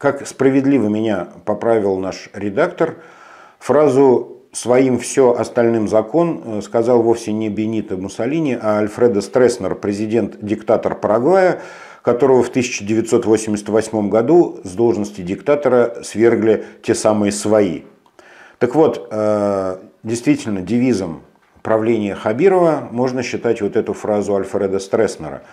как справедливо меня поправил наш редактор, фразу «своим все, остальным закон» сказал вовсе не Бенито Муссолини, а Альфредо Стресснер, президент-диктатор Парагвая, которого в 1988 году с должности диктатора свергли те самые «свои». Так вот, э, действительно, девизом правления Хабирова можно считать вот эту фразу Альфреда Стресснера –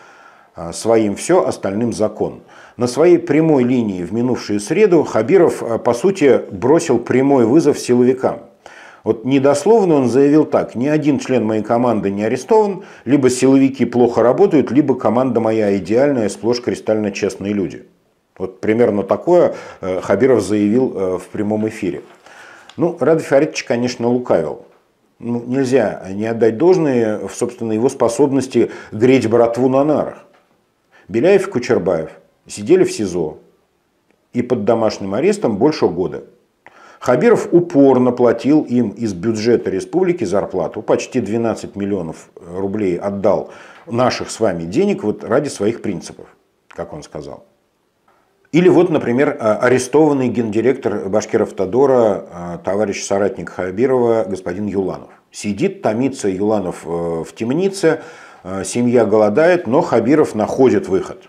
а, своим все, остальным закон. На своей прямой линии в минувшую среду Хабиров, а, по сути, бросил прямой вызов силовикам. Вот недословно он заявил так, ни один член моей команды не арестован, либо силовики плохо работают, либо команда моя идеальная, сплошь кристально честные люди. Вот примерно такое э, Хабиров заявил э, в прямом эфире. Ну, Рад Фаридович, конечно, лукавил. Ну, нельзя не отдать должное в, собственно, его способности греть братву на нарах. Беляев и Кучербаев сидели в СИЗО и под домашним арестом больше года. Хабиров упорно платил им из бюджета республики зарплату, почти 12 миллионов рублей отдал наших с вами денег вот ради своих принципов, как он сказал. Или вот, например, а, арестованный гендиректор Башкиров-Тодора, а, товарищ соратник Хабирова, господин Юланов. Сидит, томится Юланов э, в темнице, Э, семья голодает, но Хабиров находит выход.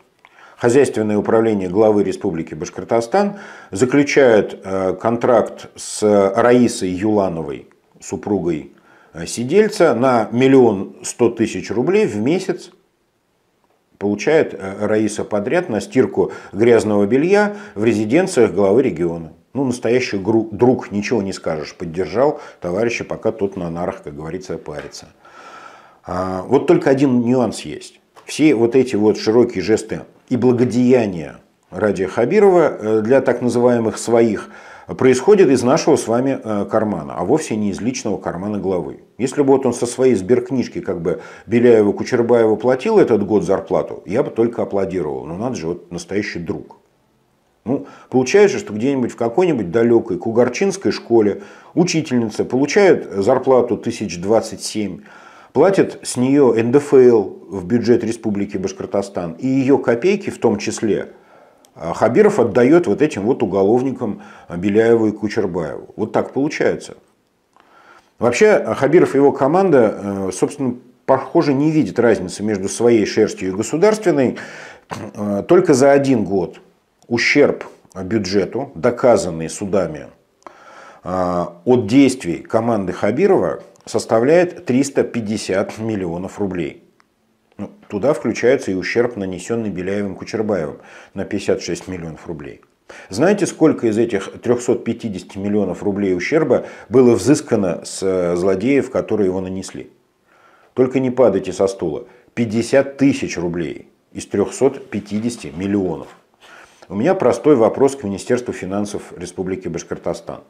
Хозяйственное управление главы Республики Башкортостан заключает э, контракт с Раисой Юлановой, супругой э, сидельца, на миллион сто тысяч рублей в месяц получает Раиса подряд на стирку грязного белья в резиденциях главы региона. Ну, настоящий друг, ничего не скажешь, поддержал товарища, пока тот на нарах, как говорится, парится. А, вот только один нюанс есть. Все вот эти вот широкие жесты и благодеяния ради Хабирова э, для так называемых своих происходят из нашего с вами э, кармана, а вовсе не из личного кармана главы. Если бы вот он со своей сберкнижки как бы Беляева Кучербаева платил этот год зарплату, я бы только аплодировал. Но надо же, вот настоящий друг. Ну, получается, что где-нибудь в какой-нибудь далекой кугарчинской школе учительница получает зарплату 1027, платит с нее НДФЛ в бюджет Республики Башкортостан, и ее копейки в том числе а, Хабиров отдает вот этим вот уголовникам а, Беляеву и Кучербаеву. Вот так получается. Вообще а, Хабиров и его команда, э, собственно, похоже, не видит разницы между своей шерстью и государственной. Э, только за один год ущерб бюджету, доказанный судами а, от действий команды Хабирова составляет 350 миллионов рублей. Ну, туда включается и ущерб, нанесенный Беляевым Кучербаевым на 56 миллионов рублей. Знаете, сколько из этих 350 миллионов рублей ущерба было взыскано с э, злодеев, которые его нанесли? Только не падайте со стула. 50 тысяч рублей из 350 миллионов. У меня простой вопрос к Министерству финансов Республики Башкортостан.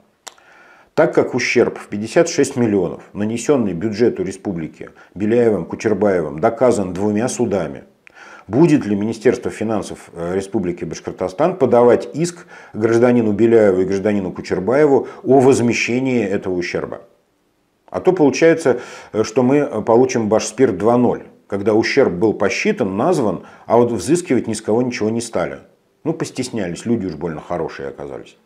Так как ущерб в 56 миллионов, нанесенный бюджету республики Беляевым, Кучербаевым, доказан двумя судами, будет ли Министерство финансов э, Республики Башкортостан подавать иск гражданину Беляеву и гражданину Кучербаеву о возмещении этого ущерба. А то получается, э, что мы э, получим Башспирт 2.0, когда ущерб был посчитан, назван, а вот взыскивать ни с кого ничего не стали. Ну, постеснялись, люди уж больно хорошие оказались.